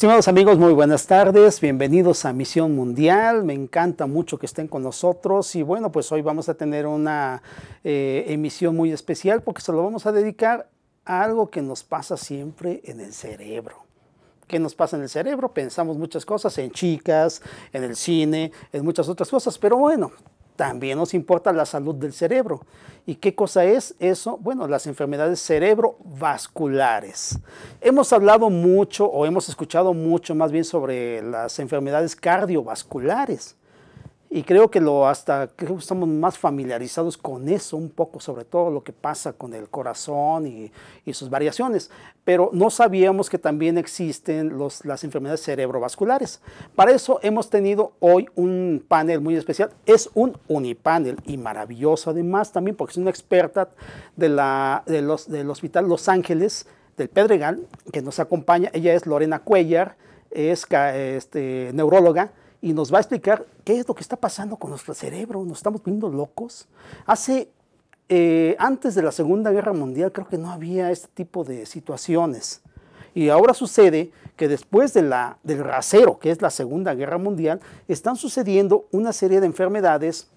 Estimados amigos, muy buenas tardes, bienvenidos a Misión Mundial, me encanta mucho que estén con nosotros y bueno, pues hoy vamos a tener una eh, emisión muy especial porque se lo vamos a dedicar a algo que nos pasa siempre en el cerebro. ¿Qué nos pasa en el cerebro? Pensamos muchas cosas, en chicas, en el cine, en muchas otras cosas, pero bueno, también nos importa la salud del cerebro. ¿Y qué cosa es eso? Bueno, las enfermedades cerebrovasculares. Hemos hablado mucho o hemos escuchado mucho más bien sobre las enfermedades cardiovasculares. Y creo que lo hasta que estamos más familiarizados con eso un poco, sobre todo lo que pasa con el corazón y, sus variaciones. Pero no sabíamos que también existen las enfermedades cerebrovasculares. Para eso hemos tenido hoy un panel muy especial. Es un unipanel y maravilloso además también porque es una experta de la, del Hospital Los Ángeles del Pedregal que nos acompaña. Ella es Lorena Cuellar, es este, neuróloga y nos va a explicar qué es lo que está pasando con nuestro cerebro. ¿Nos estamos poniendo locos? Hace, eh, antes de la Segunda Guerra Mundial, creo que no había este tipo de situaciones. Y ahora sucede que después de la, del rasero, que es la Segunda Guerra Mundial, están sucediendo una serie de enfermedades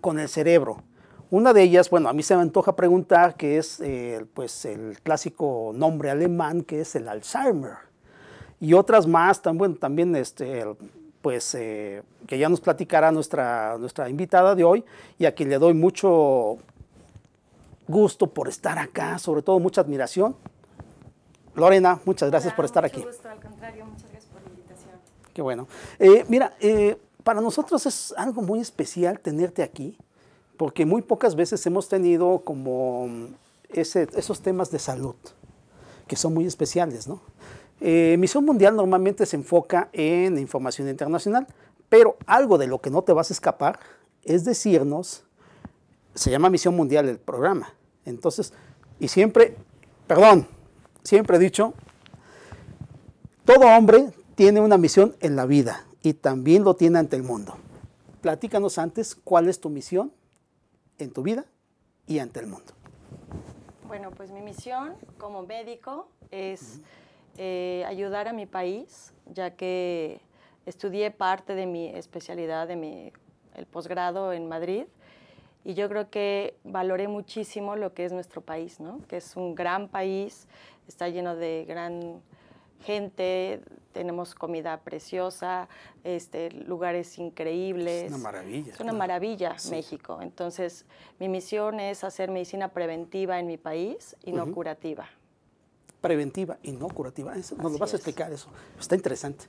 con el cerebro. Una de ellas, bueno, a mí se me antoja preguntar, que es eh, pues el clásico nombre alemán, que es el Alzheimer. Y otras más, también, también este, el pues eh, que ya nos platicará nuestra, nuestra invitada de hoy y a quien le doy mucho gusto por estar acá, sobre todo mucha admiración. Lorena, muchas gracias por estar mucho aquí. Gusto, al contrario, muchas gracias por la invitación. Qué bueno. Eh, mira, eh, para nosotros es algo muy especial tenerte aquí, porque muy pocas veces hemos tenido como mm, ese, esos temas de salud, que son muy especiales, ¿no? Eh, misión Mundial normalmente se enfoca en información internacional, pero algo de lo que no te vas a escapar es decirnos, se llama Misión Mundial el programa. Entonces, y siempre, perdón, siempre he dicho, todo hombre tiene una misión en la vida y también lo tiene ante el mundo. Platícanos antes cuál es tu misión en tu vida y ante el mundo. Bueno, pues mi misión como médico es... Eh, ayudar a mi país, ya que estudié parte de mi especialidad, de mi, el posgrado en Madrid, y yo creo que valoré muchísimo lo que es nuestro país, ¿no? que es un gran país, está lleno de gran gente, tenemos comida preciosa, este, lugares increíbles. Es una maravilla. Es una maravilla México. Entonces, mi misión es hacer medicina preventiva en mi país y no curativa preventiva y no curativa. Eso, nos lo vas a explicar eso. Está interesante.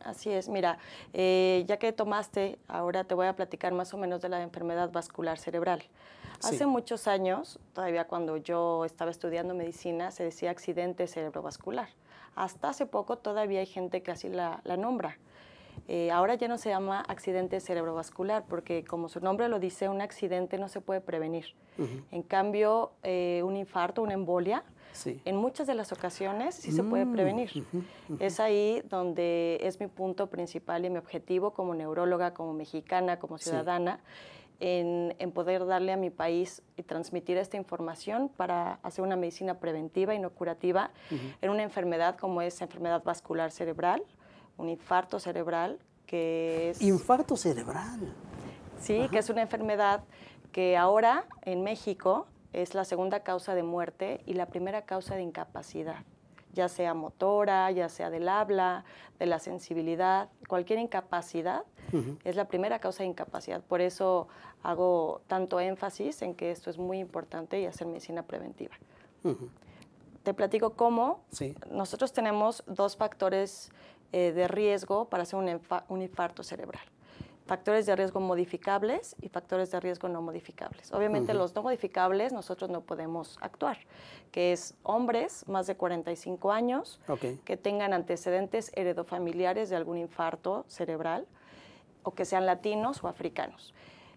Así es, mira, eh, ya que tomaste, ahora te voy a platicar más o menos de la enfermedad vascular cerebral. Hace muchos años, todavía cuando yo estaba estudiando medicina, se decía accidente cerebrovascular. Hasta hace poco todavía hay gente que así la, nombra. Eh, ahora ya no se llama accidente cerebrovascular porque como su nombre lo dice, un accidente no se puede prevenir. En cambio, eh, un infarto, una embolia, en muchas de las ocasiones sí se puede mm, prevenir. Es ahí donde es mi punto principal y mi objetivo como neuróloga, como mexicana, como ciudadana, en, poder darle a mi país y transmitir esta información para hacer una medicina preventiva y no curativa en una enfermedad como es enfermedad vascular cerebral, un infarto cerebral que es... Infarto cerebral. Sí, que es una enfermedad que ahora en México es la segunda causa de muerte y la primera causa de incapacidad, ya sea motora, ya sea del habla, de la sensibilidad, cualquier incapacidad es la primera causa de incapacidad. Por eso hago tanto énfasis en que esto es muy importante y hacer medicina preventiva. Te platico cómo nosotros tenemos dos factores eh, de riesgo para hacer un infarto cerebral factores de riesgo modificables y factores de riesgo no modificables. Obviamente los no modificables nosotros no podemos actuar, que es hombres más de 45 años que tengan antecedentes heredofamiliares de algún infarto cerebral o que sean latinos o africanos.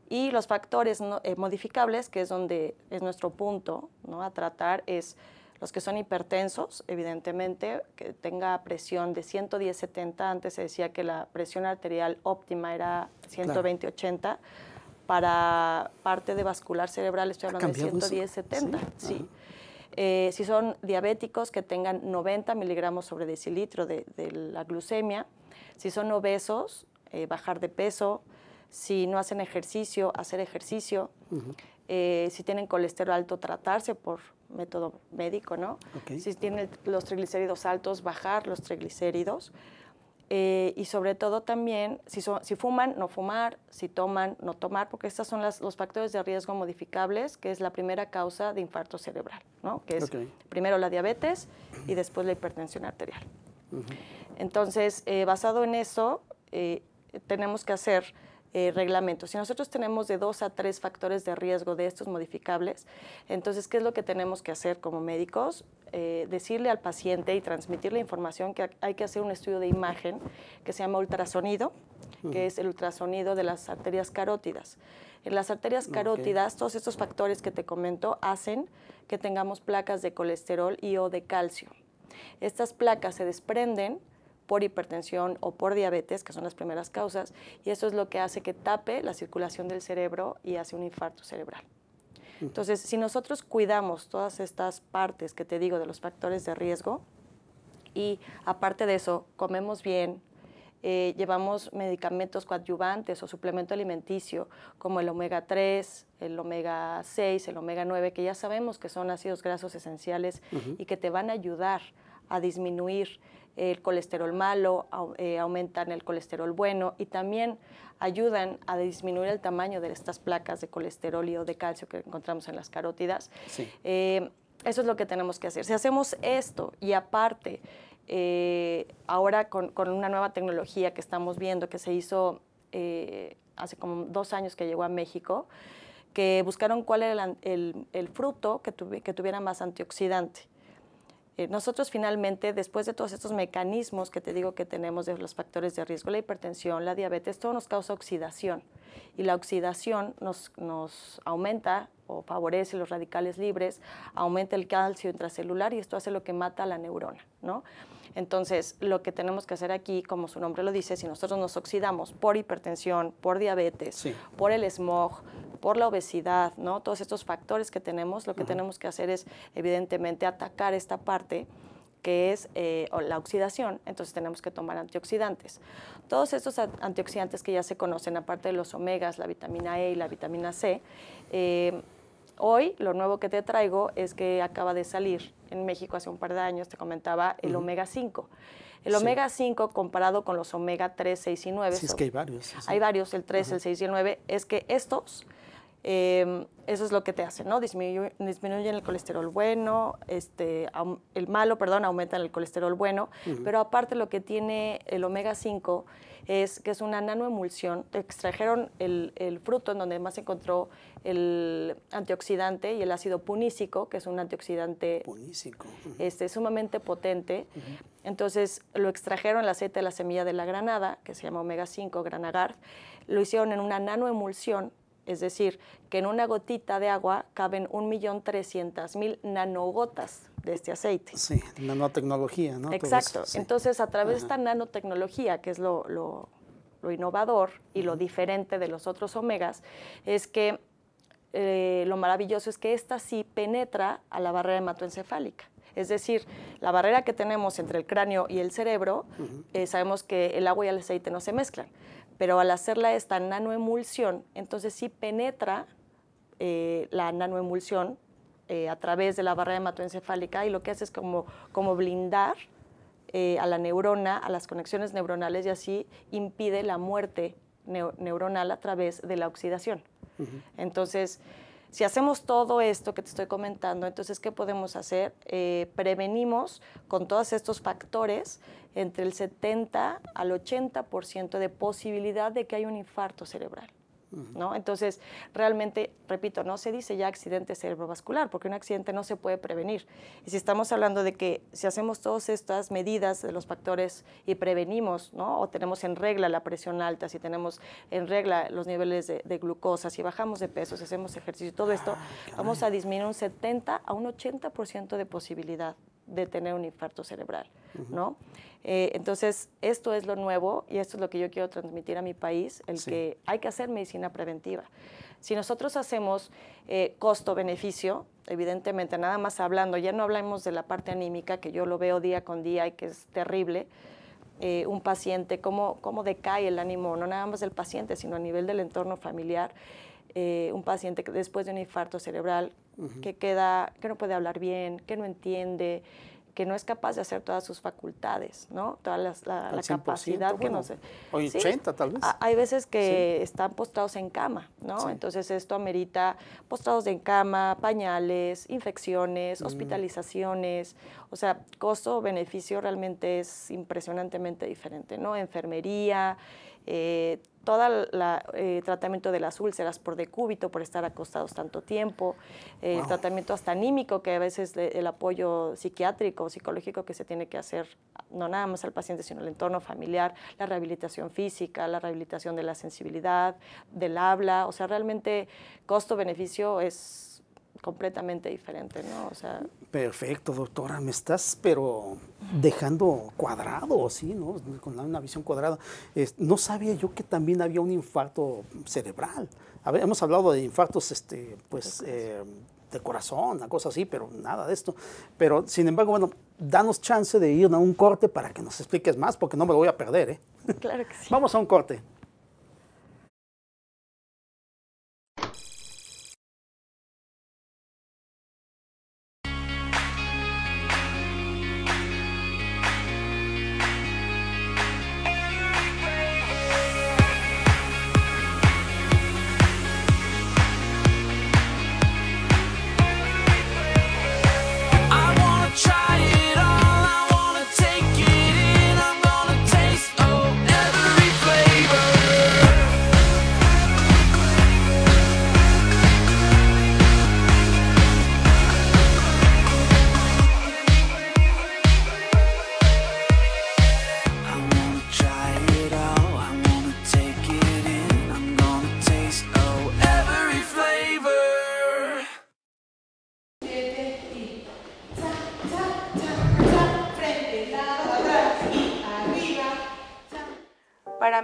Y los factores eh, modificables, que es donde es nuestro punto ¿no? a tratar, es los que son hipertensos, evidentemente, que tenga presión de 110-70, antes se decía que la presión arterial óptima era 120-80, para parte de vascular cerebral estoy hablando de 110-70, sí. Eh, si son diabéticos, que tengan 90 miligramos sobre decilitro de, la glucemia. Si son obesos, eh, bajar de peso. Si no hacen ejercicio, hacer ejercicio. Eh, si tienen colesterol alto, tratarse por, método médico, ¿no? Si tiene los triglicéridos altos, bajar los triglicéridos. Eh, y sobre todo también, si, fuman, no fumar, si toman, no tomar, porque estos son los factores de riesgo modificables, que es la primera causa de infarto cerebral, ¿no? Que es primero la diabetes y después la hipertensión arterial. Entonces, eh, basado en eso, eh, tenemos que hacer eh, si nosotros tenemos de dos a tres factores de riesgo de estos modificables, entonces, ¿qué es lo que tenemos que hacer como médicos? Eh, decirle al paciente y transmitirle información que hay que hacer un estudio de imagen que se llama ultrasonido, que es el ultrasonido de las arterias carótidas. En las arterias carótidas, todos estos factores que te comento hacen que tengamos placas de colesterol y o de calcio. Estas placas se desprenden por hipertensión o por diabetes, que son las primeras causas, y eso es lo que hace que tape la circulación del cerebro y hace un infarto cerebral. Mm. Entonces, si nosotros cuidamos todas estas partes que te digo de los factores de riesgo, y aparte de eso, comemos bien, eh, llevamos medicamentos coadyuvantes o suplemento alimenticio como el omega 3, el omega 6, el omega 9, que ya sabemos que son ácidos grasos esenciales y que te van a ayudar a disminuir el colesterol malo, eh, aumentan el colesterol bueno y también ayudan a disminuir el tamaño de estas placas de colesterol y o de calcio que encontramos en las carótidas. Eh, eso es lo que tenemos que hacer. Si hacemos esto y aparte, eh, ahora con, una nueva tecnología que estamos viendo, que se hizo hace como dos años que llegó a México, que buscaron cuál era el, fruto que tuviera más antioxidante. Eh, nosotros finalmente, después de todos estos mecanismos que te digo que tenemos de los factores de riesgo, la hipertensión, la diabetes, todo nos causa oxidación. Y la oxidación nos aumenta favorece los radicales libres, aumenta el calcio intracelular y esto hace lo que mata a la neurona, ¿no? Entonces, lo que tenemos que hacer aquí, como su nombre lo dice, si nosotros nos oxidamos por hipertensión, por diabetes, por el smog, por la obesidad, ¿no? Todos estos factores que tenemos, lo que tenemos que hacer es, evidentemente, atacar esta parte que es eh, la oxidación, entonces tenemos que tomar antioxidantes. Todos estos antioxidantes que ya se conocen, aparte de los omegas, la vitamina E y la vitamina C, eh, Hoy lo nuevo que te traigo es que acaba de salir en México hace un par de años, te comentaba, el omega 5. El omega 5 comparado con los omega 3, 6 y 9. Sí, es que hay varios. Hay varios, el 3, el 6 y el 9, es que estos Em, eso es lo que te hace, ¿no? Disminuyen, el colesterol bueno, este, el malo, perdón, aumentan el colesterol bueno, pero aparte lo que tiene el omega 5 es que es una nanoemulsión, extrajeron el, fruto en donde más se encontró el antioxidante y el ácido punísico que es un antioxidante este, sumamente potente. Entonces lo extrajeron el aceite de la semilla de la granada, que se llama omega 5, granagar, lo hicieron en una nanoemulsión es decir, que en una gotita de agua caben 1.300.000 nanogotas de este aceite. Sí, nanotecnología, ¿no? Exacto. Entonces, a través de esta nanotecnología, que es lo, innovador y lo diferente de los otros omegas, es que eh, lo maravilloso es que esta sí penetra a la barrera hematoencefálica. Es decir, la barrera que tenemos entre el cráneo y el cerebro, eh, sabemos que el agua y el aceite no se mezclan pero al hacerla esta nanoemulsión, entonces sí penetra eh, la nanoemulsión eh, a través de la barrera hematoencefálica y lo que hace es como, como blindar eh, a la neurona, a las conexiones neuronales y así impide la muerte neuronal a través de la oxidación. Entonces, si hacemos todo esto que te estoy comentando, entonces, ¿qué podemos hacer? prevenimos con todos estos factores entre el 70 al 80% de posibilidad de que haya un infarto cerebral. ¿No? Entonces, realmente, repito, no se dice ya accidente cerebrovascular, porque un accidente no se puede prevenir. Y si estamos hablando de que si hacemos todas estas medidas de los factores y prevenimos, ¿no? o tenemos en regla la presión alta, si tenemos en regla los niveles de, glucosa, si bajamos de peso, si hacemos ejercicio, todo esto, ah, vamos a disminuir un 70 a un 80% de posibilidad de tener un infarto cerebral, ¿no? Eh, entonces, esto es lo nuevo y esto es lo que yo quiero transmitir a mi país, el que hay que hacer medicina preventiva. Si nosotros hacemos eh, costo-beneficio, evidentemente, nada más hablando, ya no hablamos de la parte anímica, que yo lo veo día con día y que es terrible, eh, un paciente, como cómo decae el ánimo, no nada más del paciente, sino a nivel del entorno familiar, un paciente que después de un infarto cerebral, que queda, que no puede hablar bien, que no entiende, que no es capaz de hacer todas sus facultades, ¿no? Toda la, la, capacidad que no sé. O 80 tal vez. Hay veces que están postrados en cama, ¿no? Entonces esto amerita postrados en cama, pañales, infecciones, mm. hospitalizaciones, o sea, costo-beneficio realmente es impresionantemente diferente, ¿no? Enfermería, eh, todo el eh, tratamiento de las úlceras por decúbito, por estar acostados tanto tiempo, el eh, tratamiento hasta anímico, que a veces el apoyo psiquiátrico, psicológico que se tiene que hacer, no nada más al paciente, sino al entorno familiar, la rehabilitación física, la rehabilitación de la sensibilidad, del habla, o sea, realmente costo-beneficio es completamente diferente, ¿no? O sea... Perfecto, doctora, me estás pero dejando cuadrado, ¿sí? ¿no? Con una visión cuadrada. no sabía yo que también había un infarto cerebral. hemos hablado de infartos, este, pues... de eh, corazón, cosas cosa así, pero nada de esto. Pero, sin embargo, bueno, danos chance de ir a un corte para que nos expliques más, porque no me lo voy a perder, ¿eh? Claro que sí. Vamos a un corte.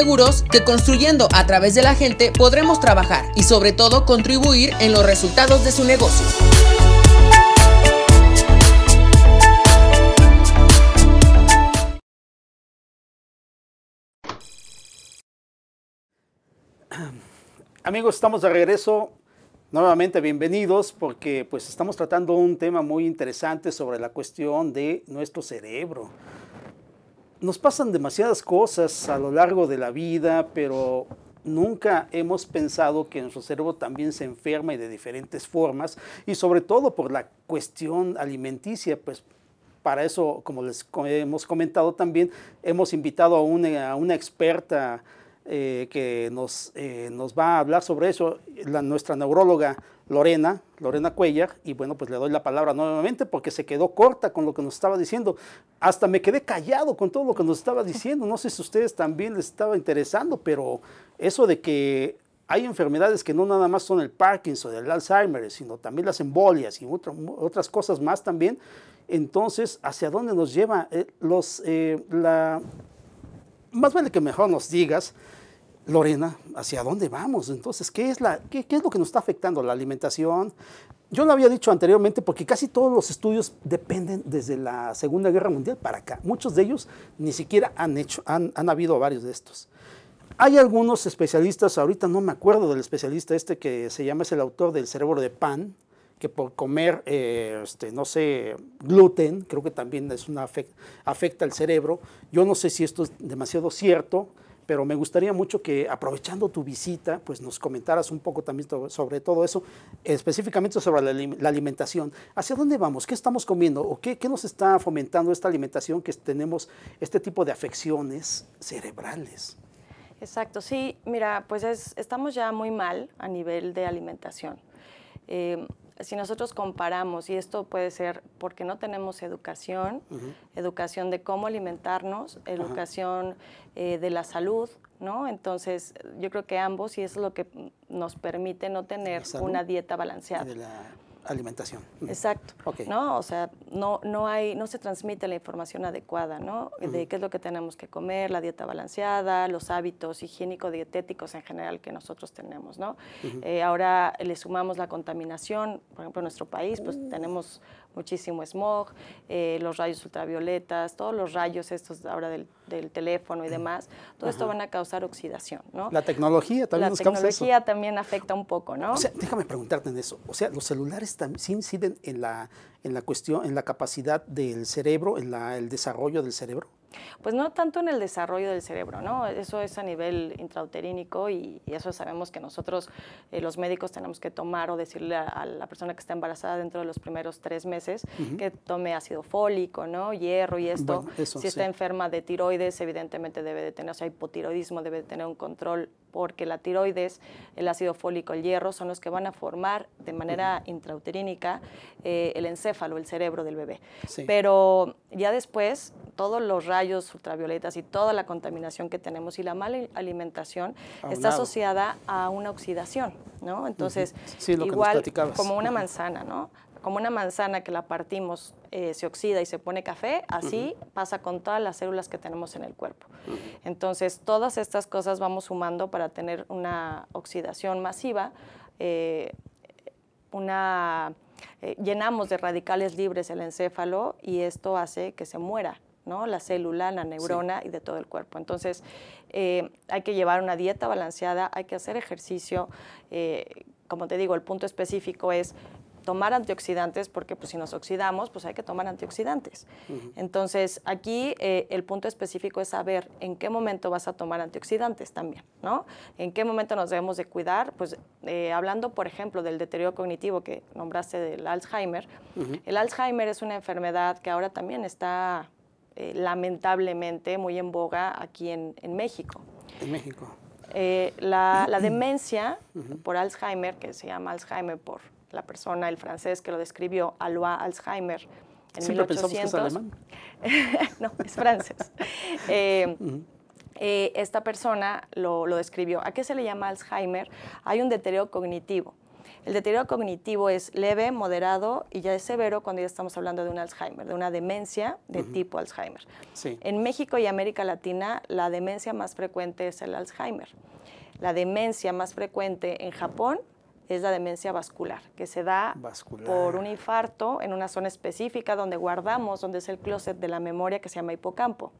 seguros que construyendo a través de la gente podremos trabajar y sobre todo contribuir en los resultados de su negocio. Amigos, estamos de regreso. Nuevamente bienvenidos porque pues estamos tratando un tema muy interesante sobre la cuestión de nuestro cerebro nos pasan demasiadas cosas a lo largo de la vida, pero nunca hemos pensado que nuestro cerebro también se enferma y de diferentes formas, y sobre todo por la cuestión alimenticia, pues para eso, como les hemos comentado también, hemos invitado a una, a una experta eh, que nos, eh, nos va a hablar sobre eso nuestra neuróloga Lorena, Lorena Cuellar, y bueno, pues le doy la palabra nuevamente porque se quedó corta con lo que nos estaba diciendo. Hasta me quedé callado con todo lo que nos estaba diciendo. No sé si ustedes también les estaba interesando, pero eso de que hay enfermedades que no nada más son el Parkinson, el Alzheimer, sino también las embolias y otras cosas más también. Entonces, ¿hacia dónde nos lleva eh, los, la... Más vale que mejor nos digas Lorena, ¿hacia dónde vamos? Entonces, ¿qué es, lo que nos está afectando? ¿La alimentación? Yo lo había dicho anteriormente porque casi todos los estudios dependen desde la Segunda Guerra Mundial para acá. Muchos de ellos ni siquiera han hecho, han, habido varios de estos. Hay algunos especialistas, ahorita no me acuerdo del especialista este que se llama, es el autor del cerebro de pan, que por comer, eh, este, no sé, gluten, creo que también es una afecta, afecta al cerebro. Yo no sé si esto es demasiado cierto, pero me gustaría mucho que aprovechando tu visita, pues nos comentaras un poco también sobre todo eso, específicamente sobre la, alimentación. ¿Hacia dónde vamos? ¿Qué estamos comiendo? ¿O qué, nos está fomentando esta alimentación que tenemos este tipo de afecciones cerebrales? Exacto, sí, mira, pues estamos ya muy mal a nivel de alimentación. Eh, si nosotros comparamos, y esto puede ser porque no tenemos educación, educación de cómo alimentarnos, educación eh, de la salud, ¿no? Entonces, yo creo que ambos, y eso es lo que nos permite no tener una dieta balanceada alimentación. Exacto. ¿no? O sea, no, no, hay, no se transmite la información adecuada, ¿no? De qué es lo que tenemos que comer, la dieta balanceada, los hábitos higiénico-dietéticos en general que nosotros tenemos, ¿no? Eh, ahora le sumamos la contaminación, por ejemplo, en nuestro país, pues tenemos muchísimo smog, eh, los rayos ultravioletas, todos los rayos estos ahora del, teléfono y demás, todo esto van a causar oxidación, ¿no? La tecnología también tecnología también afecta un poco, ¿no? O sea, déjame preguntarte en eso. O sea, los celulares también sí inciden en la, en la cuestión, en la capacidad del cerebro, en la, el desarrollo del cerebro. Pues no tanto en el desarrollo del cerebro, ¿no? Eso es a nivel intrauterínico y, eso sabemos que nosotros, eh, los médicos, tenemos que tomar o decirle a, la persona que está embarazada dentro de los primeros tres meses que tome ácido fólico, ¿no? Hierro y esto. si está enferma de tiroides, evidentemente debe de tener, o sea, hipotiroidismo debe de tener un control porque la tiroides, el ácido fólico, el hierro son los que van a formar de manera intrauterínica eh, el encéfalo, el cerebro del bebé. Pero ya después, todos los rayos ultravioletas y toda la contaminación que tenemos y la mala alimentación está asociada a una oxidación, ¿no? Entonces, igual como una manzana, ¿no? Como una manzana que la partimos eh, se oxida y se pone café, así pasa con todas las células que tenemos en el cuerpo. Entonces, todas estas cosas vamos sumando para tener una oxidación masiva, eh, eh, llenamos de radicales libres el encéfalo y esto hace que se muera la célula, la neurona y de todo el cuerpo. Entonces, eh, hay que llevar una dieta balanceada, hay que hacer ejercicio. Eh, como te digo, el punto específico es tomar antioxidantes porque pues, si nos oxidamos, pues hay que tomar antioxidantes. Entonces, aquí eh, el punto específico es saber en qué momento vas a tomar antioxidantes también, ¿no? En qué momento nos debemos de cuidar, pues hablando, por ejemplo, del deterioro cognitivo que nombraste del Alzheimer, el Alzheimer es una enfermedad que ahora también está eh, lamentablemente muy en boga aquí en, México. En México. Eh, la, demencia por Alzheimer, que se llama Alzheimer por la persona, el francés que lo describió, Alois Alzheimer, en Siempre no, es francés. Eh, esta persona lo, lo, describió. ¿A qué se le llama Alzheimer? Hay un deterioro cognitivo. El deterioro cognitivo es leve, moderado y ya es severo cuando ya estamos hablando de un Alzheimer, de una demencia de tipo Alzheimer. En México y América Latina, la demencia más frecuente es el Alzheimer. La demencia más frecuente en Japón es la demencia vascular, que se da por un infarto en una zona específica donde guardamos, donde es el closet de la memoria que se llama hipocampo.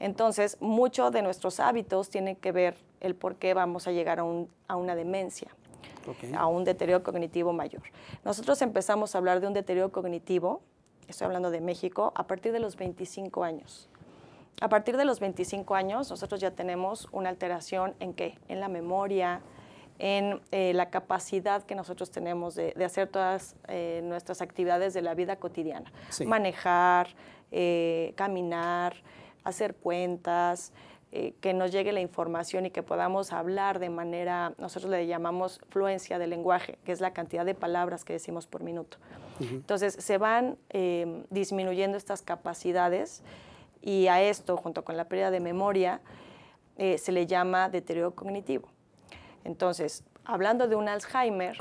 Entonces, muchos de nuestros hábitos tienen que ver el por qué vamos a llegar a una demencia a un deterioro cognitivo mayor. Nosotros empezamos a hablar de un deterioro cognitivo, estoy hablando de México, a partir de los 25 años. A partir de los 25 años nosotros ya tenemos una alteración en qué? En la memoria, en eh, la capacidad que nosotros tenemos de, hacer todas eh, nuestras actividades de la vida cotidiana. Manejar, eh, caminar, hacer cuentas, eh, que nos llegue la información y que podamos hablar de manera, nosotros le llamamos fluencia de lenguaje, que es la cantidad de palabras que decimos por minuto. Entonces, se van eh, disminuyendo estas capacidades y a esto, junto con la pérdida de memoria, eh, se le llama deterioro cognitivo. Entonces, hablando de un Alzheimer,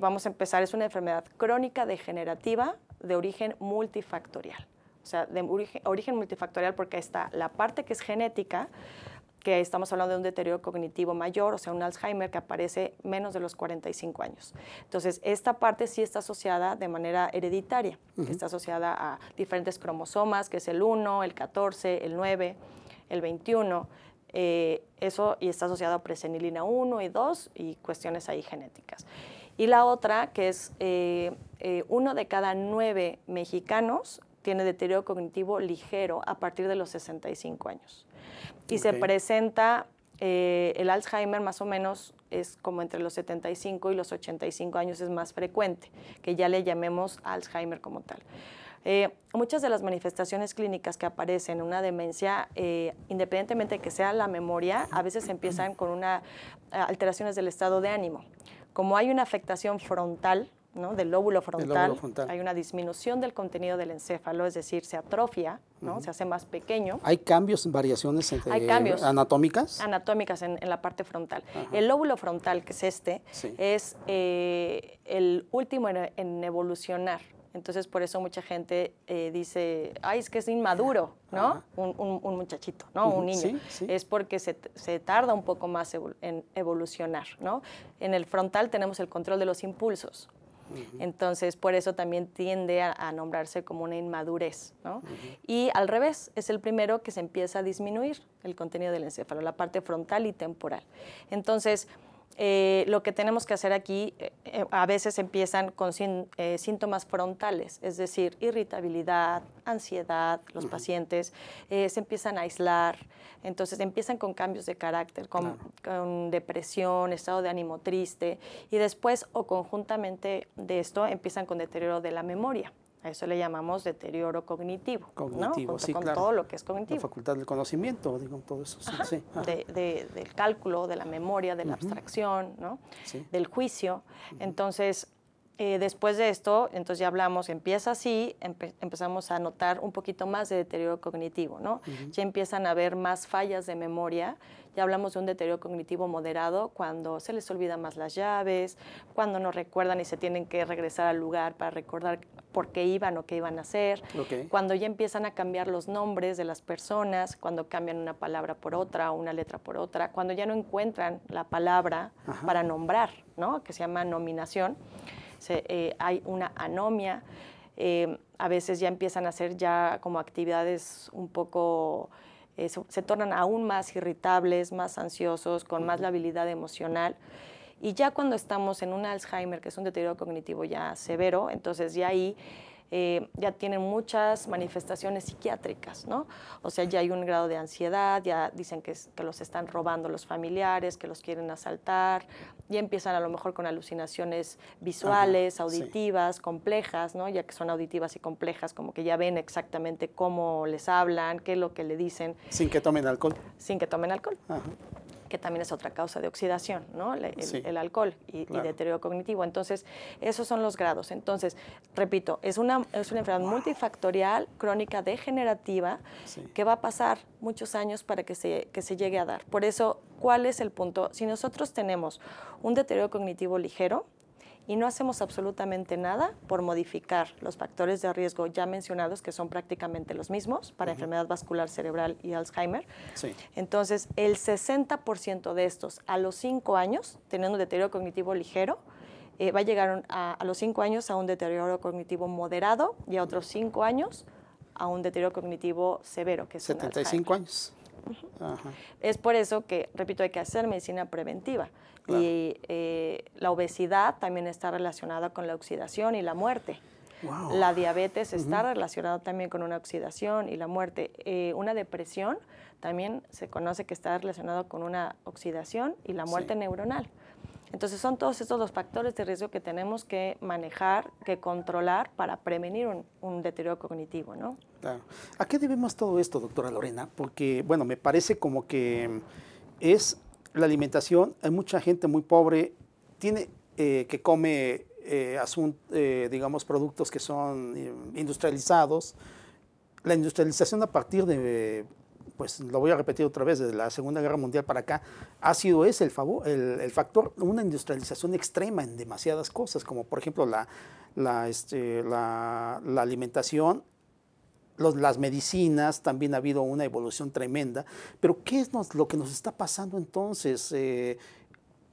vamos a empezar, es una enfermedad crónica degenerativa de origen multifactorial o sea, de origen, multifactorial porque está la parte que es genética, que estamos hablando de un deterioro cognitivo mayor, o sea, un Alzheimer que aparece menos de los 45 años. Entonces, esta parte sí está asociada de manera hereditaria, que está asociada a diferentes cromosomas, que es el 1, el 14, el 9, el 21. Eh, eso y está asociado a presenilina 1 y 2 y cuestiones ahí genéticas. Y la otra, que es eh, eh, uno de cada nueve mexicanos tiene deterioro cognitivo ligero a partir de los 65 años. Y se presenta eh, el Alzheimer más o menos es como entre los 75 y los 85 años es más frecuente, que ya le llamemos Alzheimer como tal. Eh, muchas de las manifestaciones clínicas que aparecen en una demencia, eh, independientemente de que sea la memoria, a veces empiezan con una, alteraciones del estado de ánimo. Como hay una afectación frontal, del lóbulo frontal, hay una disminución del contenido del encéfalo, es decir, se atrofia, se hace más pequeño. ¿Hay cambios, variaciones entre hay cambios anatómicas? Anatómicas en, la parte frontal. El lóbulo frontal, que es este, es eh, el último en, evolucionar. Entonces, por eso mucha gente eh, dice, ay, es que es inmaduro, ¿no? un, muchachito, ¿no? Un niño. Es porque se, tarda un poco más en evolucionar, ¿no? En el frontal tenemos el control de los impulsos. Entonces, por eso también tiende a, nombrarse como una inmadurez, ¿no? Y al revés, es el primero que se empieza a disminuir el contenido del encéfalo, la parte frontal y temporal. Entonces, eh, lo que tenemos que hacer aquí eh, eh, a veces empiezan con síntomas frontales, es decir, irritabilidad, ansiedad, los pacientes se empiezan a aislar, entonces empiezan con cambios de carácter, con, depresión, estado de ánimo triste y después o conjuntamente de esto empiezan con deterioro de la memoria. A eso le llamamos deterioro cognitivo. Cognitivo, con todo lo que es cognitivo. La facultad del conocimiento, digo, todo eso. Sí, del cálculo, de la memoria, de la abstracción, ¿no? Del juicio. Entonces, eh, después de esto, entonces ya hablamos, empieza así, empezamos a notar un poquito más de deterioro cognitivo, ¿no? Ya empiezan a haber más fallas de memoria ya hablamos de un deterioro cognitivo moderado cuando se les olvida más las llaves, cuando no recuerdan y se tienen que regresar al lugar para recordar por qué iban o qué iban a hacer, cuando ya empiezan a cambiar los nombres de las personas, cuando cambian una palabra por otra una letra por otra, cuando ya no encuentran la palabra para nombrar, ¿no? que se llama nominación, eh, hay una anomia. Eh, a veces ya empiezan a hacer ya como actividades un poco eh, se, tornan aún más irritables, más ansiosos, con más la habilidad emocional. Y ya cuando estamos en un Alzheimer, que es un deterioro cognitivo ya severo, entonces ya ahí eh, ya tienen muchas manifestaciones psiquiátricas, ¿no? O sea, ya hay un grado de ansiedad, ya dicen que los están robando los familiares, que los quieren asaltar, y empiezan a lo mejor con alucinaciones visuales, auditivas, complejas, ¿no? Ya que son auditivas y complejas, como que ya ven exactamente cómo les hablan, qué es lo que le dicen. Sin que tomen alcohol. Sin que tomen alcohol que también es otra causa de oxidación, ¿no? El, alcohol y, deterioro cognitivo. Entonces, esos son los grados. Entonces, repito, es una, es una enfermedad multifactorial, crónica, degenerativa, que va a pasar muchos años para que se, que se llegue a dar. Por eso, ¿cuál es el punto? Si nosotros tenemos un deterioro cognitivo ligero, y no hacemos absolutamente nada por modificar los factores de riesgo ya mencionados, que son prácticamente los mismos para enfermedad vascular cerebral y Alzheimer. Sí. Entonces, el 60% de estos a los 5 años, teniendo un deterioro cognitivo ligero, eh, va a llegar a, los 5 años a un deterioro cognitivo moderado y a otros 5 años a un deterioro cognitivo severo, que es 75 años. Es por eso que, repito, hay que hacer medicina preventiva. Y eh, la obesidad también está relacionada con la oxidación y la muerte. La diabetes está relacionada también con una oxidación y la muerte. Eh, una depresión también se conoce que está relacionada con una oxidación y la muerte neuronal. Entonces son todos estos los factores de riesgo que tenemos que manejar, que controlar para prevenir un, deterioro cognitivo, ¿no? ¿A qué debemos todo esto, doctora Lorena? Porque, bueno, me parece como que es la alimentación, hay mucha gente muy pobre, tiene eh, que come, eh, eh, digamos, productos que son industrializados. La industrialización a partir de pues lo voy a repetir otra vez, desde la Segunda Guerra Mundial para acá, ha sido ese el, el, factor, una industrialización extrema en demasiadas cosas, como por ejemplo la, la, este, alimentación, las medicinas, también ha habido una evolución tremenda. Pero ¿qué es lo que nos está pasando entonces? Eh,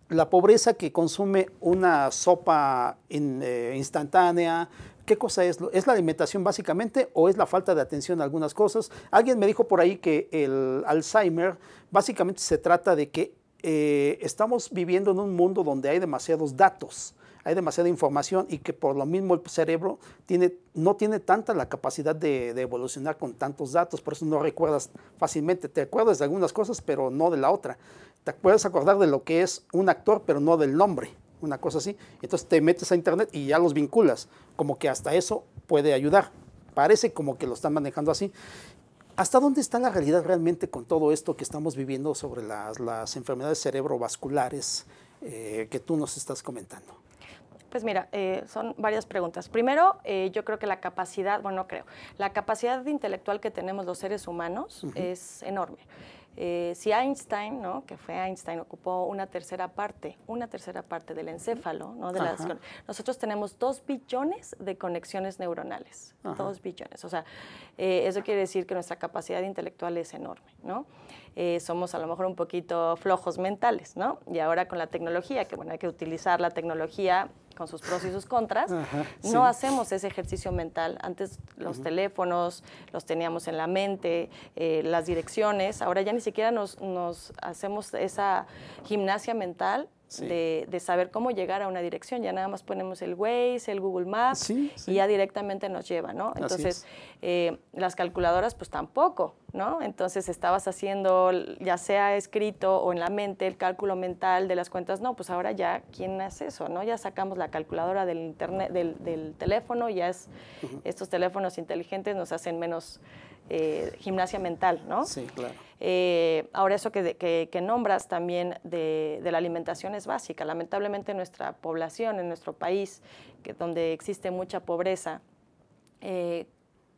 la pobreza que consume una sopa eh, instantánea, ¿Qué cosa es? ¿Es la alimentación básicamente o es la falta de atención a algunas cosas? Alguien me dijo por ahí que el Alzheimer básicamente se trata de que eh, estamos viviendo en un mundo donde hay demasiados datos, hay demasiada información y que por lo mismo el cerebro tiene, no tiene tanta la capacidad de, de, evolucionar con tantos datos, por eso no recuerdas fácilmente, te acuerdas de algunas cosas pero no de la otra, te puedes acordar de lo que es un actor pero no del nombre una cosa así. Entonces te metes a internet y ya los vinculas, como que hasta eso puede ayudar. Parece como que lo están manejando así. ¿Hasta dónde está la realidad realmente con todo esto que estamos viviendo sobre las, las enfermedades cerebrovasculares eh, que tú nos estás comentando? Pues mira, eh, son varias preguntas. Primero, eh, yo creo que la capacidad, bueno, creo, la capacidad intelectual que tenemos los seres humanos es enorme. Eh, si Einstein, ¿no? que fue Einstein, ocupó una tercera parte, una tercera parte del encéfalo, nosotros tenemos dos billones de conexiones neuronales, dos billones. O sea, eh, eso quiere decir que nuestra capacidad intelectual es enorme, ¿no? Eh, somos a lo mejor un poquito flojos mentales, ¿no? Y ahora con la tecnología, que bueno, hay que utilizar la tecnología con sus pros y sus contras, no hacemos ese ejercicio mental. Antes los teléfonos los teníamos en la mente, eh, las direcciones, ahora ya ni siquiera nos hacemos esa gimnasia mental de, de, saber cómo llegar a una dirección. Ya nada más ponemos el Waze, el Google Maps y ya directamente nos lleva, ¿no? Entonces, eh, las calculadoras pues tampoco, ¿no? Entonces estabas haciendo, ya sea escrito o en la mente, el cálculo mental de las cuentas. No, pues ahora ya, ¿quién hace eso, no? Ya sacamos la calculadora del, internet, del, teléfono, ya es, estos teléfonos inteligentes nos hacen menos eh, gimnasia mental, ¿no? Sí, claro. Eh, ahora eso que, nombras también de, la alimentación es básica. Lamentablemente nuestra población, en nuestro país, que, donde existe mucha pobreza, eh,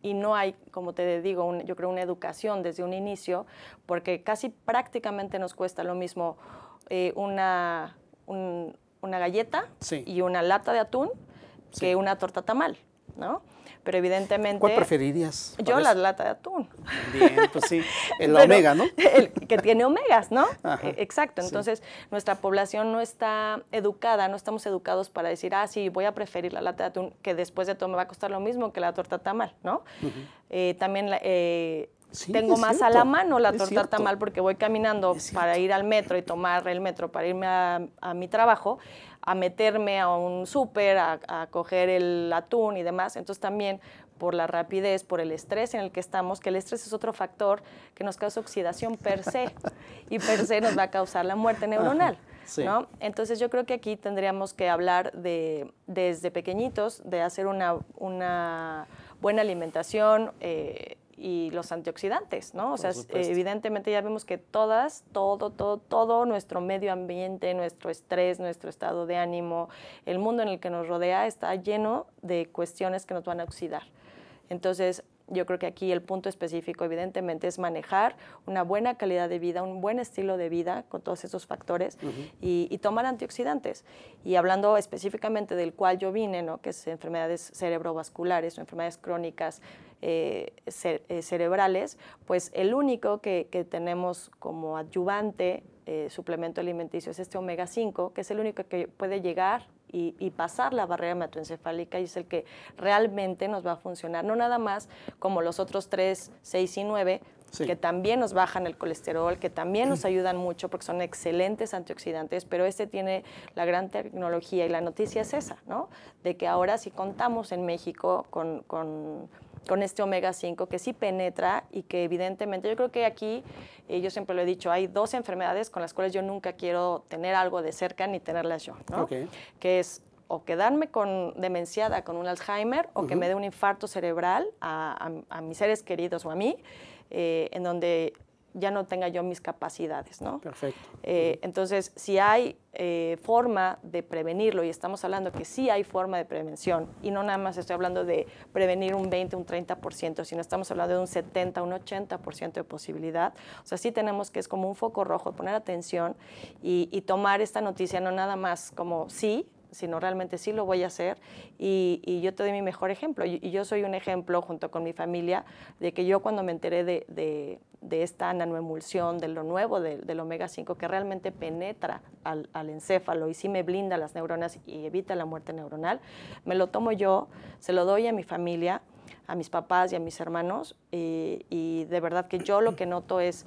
y no hay, como te digo, yo creo una educación desde un inicio, porque casi prácticamente nos cuesta lo mismo una, una, galleta y una lata de atún que una torta tamal, ¿no? pero evidentemente... ¿Cuál preferirías? Yo la lata de atún. Bien, pues sí, el omega, ¿no? El que tiene omegas, ¿no? E, exacto, entonces nuestra población no está educada, no estamos educados para decir, ah, sí, voy a preferir la lata de atún, que después de todo me va a costar lo mismo que la torta tamal, ¿no? Eh, también... Eh, tengo más a la mano la torta tamal porque voy caminando para ir al metro y tomar el metro para irme a, a mi trabajo a meterme a un súper, a, coger el atún y demás. Entonces también por la rapidez, por el estrés en el que estamos, que el estrés es otro factor que nos causa oxidación per se y per se nos va a causar la muerte neuronal. Entonces yo creo que aquí tendríamos que hablar de, desde pequeñitos, de hacer una, una buena alimentación, eh, y los antioxidantes, ¿no? O sea, evidentemente ya vemos que todas, todo, todo, todo nuestro medio ambiente, nuestro estrés, nuestro estado de ánimo, el mundo en el que nos rodea está lleno de cuestiones que nos van a oxidar. Entonces, yo creo que aquí el punto específico, evidentemente, es manejar una buena calidad de vida, un buen estilo de vida con todos esos factores y, y, tomar antioxidantes. Y hablando específicamente del cual yo vine, ¿no? que es enfermedades cerebrovasculares o enfermedades crónicas, eh, eh, cerebrales, pues el único que, tenemos como adyuvante eh, suplemento alimenticio es este omega 5, que es el único que puede llegar y, pasar la barrera hematoencefálica y es el que realmente nos va a funcionar, no nada más como los otros 3, 6 y 9, que también nos bajan el colesterol, que también nos ayudan mucho porque son excelentes antioxidantes, pero este tiene la gran tecnología y la noticia es esa, ¿no? De que ahora si contamos en México con con este omega 5 que sí penetra y que evidentemente yo creo que aquí, eh, yo siempre lo he dicho, hay dos enfermedades con las cuales yo nunca quiero tener algo de cerca ni tenerlas yo, ¿no? Que es o quedarme con demenciada con un Alzheimer o que me dé un infarto cerebral a, mis seres queridos o a mí, eh, en donde ya no tenga yo mis capacidades, ¿no? Perfecto. Eh, entonces, si hay eh, forma de prevenirlo, y estamos hablando que sí hay forma de prevención, y no nada más estoy hablando de prevenir un 20, un 30%, sino estamos hablando de un 70, un 80% de posibilidad, o sea, sí tenemos que es como un foco rojo, poner atención y tomar esta noticia no nada más como sí, sino realmente sí lo voy a hacer y, yo te doy mi mejor ejemplo. Y, yo soy un ejemplo junto con mi familia de que yo cuando me enteré de, de, esta nanoemulsión, de lo nuevo del omega 5, que realmente penetra al, encéfalo y sí me blinda las neuronas y evita la muerte neuronal, me lo tomo yo, se lo doy a mi familia, a mis papás y a mis hermanos eh, y de verdad que yo lo que noto es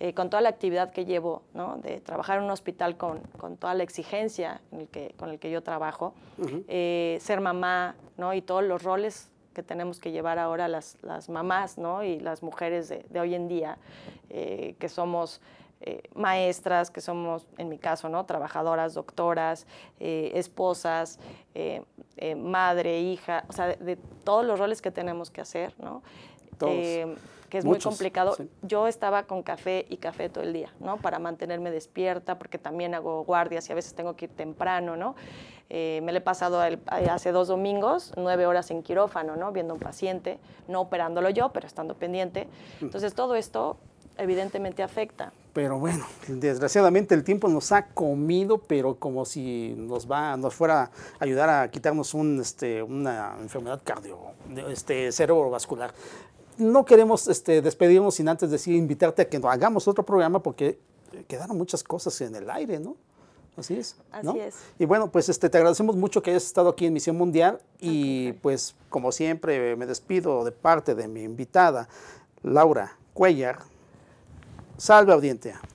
eh, con toda la actividad que llevo, de trabajar en un hospital con, toda la exigencia con el que yo trabajo, eh, ser mamá ¿no? y todos los roles que tenemos que llevar ahora las, mamás ¿no? y las mujeres de, hoy en día, eh, que somos maestras, que somos, en mi caso, ¿no? trabajadoras, doctoras, esposas, madre, hija, o sea, de, de, todos los roles que tenemos que hacer. ¿no? Eh, que es muy complicado. Yo estaba con café y café todo el día, ¿no? Para mantenerme despierta, porque también hago guardias y a veces tengo que ir temprano, ¿no? Eh, me lo he pasado eh, hace dos domingos nueve horas en quirófano, ¿no? Viendo un paciente, no operándolo yo, pero estando pendiente. Mm. Entonces todo esto evidentemente afecta. Pero bueno, desgraciadamente el tiempo nos ha comido, pero como si nos va, nos fuera a ayudar a quitarnos un, este, una enfermedad cardio, este, cerebrovascular no queremos este, despedirnos sin antes decir, invitarte a que hagamos otro programa porque quedaron muchas cosas en el aire, ¿no? Así es. Así es. Y bueno, pues este, te agradecemos mucho que hayas estado aquí en Misión Mundial y pues como siempre me despido de parte de mi invitada, Laura Cuellar. Salve audiencia.